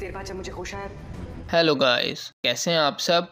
देर बाद जब मुझे खुश आया हेलो गाइस कैसे हैं आप सब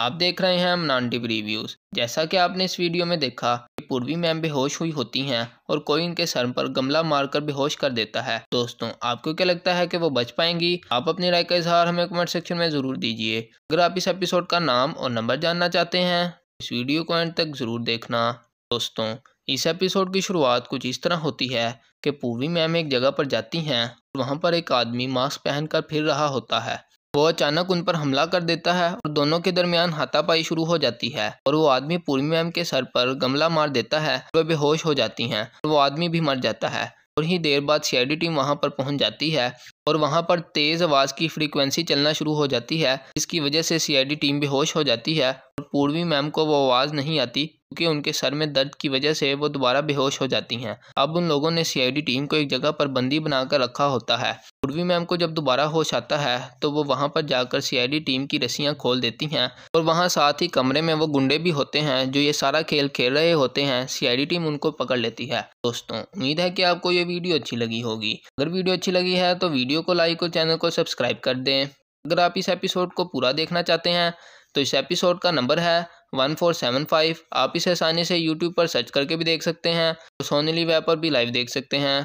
आप देख रहे हैं हम नॉन्टी रिव्यूज़ जैसा कि आपने इस वीडियो में देखा पूर्वी मैम बेहोश हुई होती हैं और कोई इनके सर पर गमला मारकर बेहोश कर देता है दोस्तों आपको क्या लगता है कि वो बच पाएंगी आप अपनी राय का इजहार हमें कमेंट सेक्शन में ज़रूर दीजिए अगर आप इस एपिसोड का नाम और नंबर जानना चाहते हैं इस वीडियो को एंड तक ज़रूर देखना दोस्तों इस एपिसोड की शुरुआत कुछ इस तरह होती है कि पूर्वी मैम एक जगह पर जाती हैं वहाँ पर एक आदमी मास्क पहनकर फिर रहा होता है वो अचानक उन पर हमला कर देता है और दोनों के दरमियान हाथापाई शुरू हो जाती है और वो आदमी पूर्वी मैम के सर पर गमला मार देता है वह बेहोश हो जाती हैं और वो आदमी भी मर जाता है और ही देर बाद सीआईडी टीम वहां पर पहुंच जाती है और वहां पर तेज़ आवाज़ की फ्रीक्वेंसी चलना शुरू हो जाती है इसकी वजह से सीआईडी टीम बेहोश हो जाती है पूर्वी मैम को वो आवाज़ नहीं आती क्योंकि उनके सर में दर्द की वजह से वो दोबारा बेहोश हो जाती हैं अब उन लोगों ने सीआईडी टीम को एक जगह पर बंदी बनाकर रखा होता है पूर्वी मैम को जब दोबारा होश आता है तो वो वहाँ पर जाकर सीआईडी टीम की रस्सियाँ खोल देती हैं और वहाँ साथ ही कमरे में वो गुंडे भी होते हैं जो ये सारा खेल खेल रहे होते हैं सीआईडी टीम उनको पकड़ लेती है दोस्तों उम्मीद है कि आपको ये वीडियो अच्छी लगी होगी अगर वीडियो अच्छी लगी है तो वीडियो को लाइक और चैनल को सब्सक्राइब कर दें अगर आप इस एपिसोड को पूरा देखना चाहते हैं तो इस एपिसोड का नंबर है वन फोर सेवन फाइव आप इसे आसानी से यूट्यूब पर सर्च करके भी देख सकते हैं तो सोनीली वैप पर भी लाइव देख सकते हैं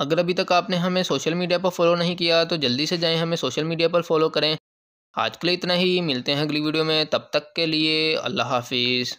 अगर अभी तक आपने हमें सोशल मीडिया पर फॉलो नहीं किया तो जल्दी से जाएं हमें सोशल मीडिया पर फॉलो करें आज के लिए इतना ही मिलते हैं अगली वीडियो में तब तक के लिए अल्लाह हाफिज़